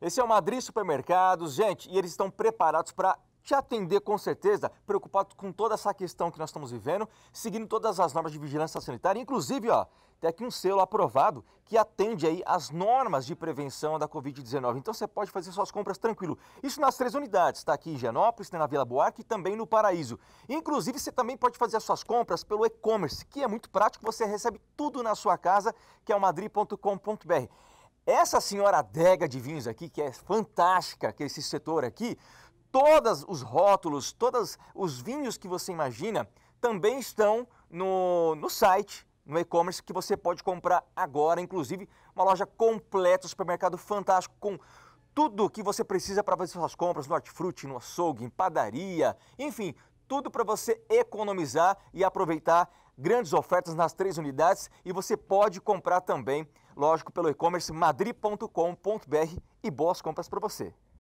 Esse é o Madrid Supermercados, gente, e eles estão preparados para te atender com certeza, preocupado com toda essa questão que nós estamos vivendo, seguindo todas as normas de vigilância sanitária, inclusive, ó, tem aqui um selo aprovado que atende aí as normas de prevenção da Covid-19. Então você pode fazer suas compras tranquilo. Isso nas três unidades, está aqui em Genópolis, tem na Vila Buarque e também no Paraíso. Inclusive, você também pode fazer as suas compras pelo e-commerce, que é muito prático, você recebe tudo na sua casa, que é o madri.com.br. Essa senhora adega de vinhos aqui, que é fantástica, que é esse setor aqui, todos os rótulos, todos os vinhos que você imagina, também estão no, no site, no e-commerce, que você pode comprar agora, inclusive uma loja completa, um supermercado fantástico, com tudo que você precisa para fazer suas compras no hortifruti, no açougue, em padaria, enfim, tudo para você economizar e aproveitar grandes ofertas nas três unidades e você pode comprar também lógico, pelo e-commerce madri.com.br e boas compras para você.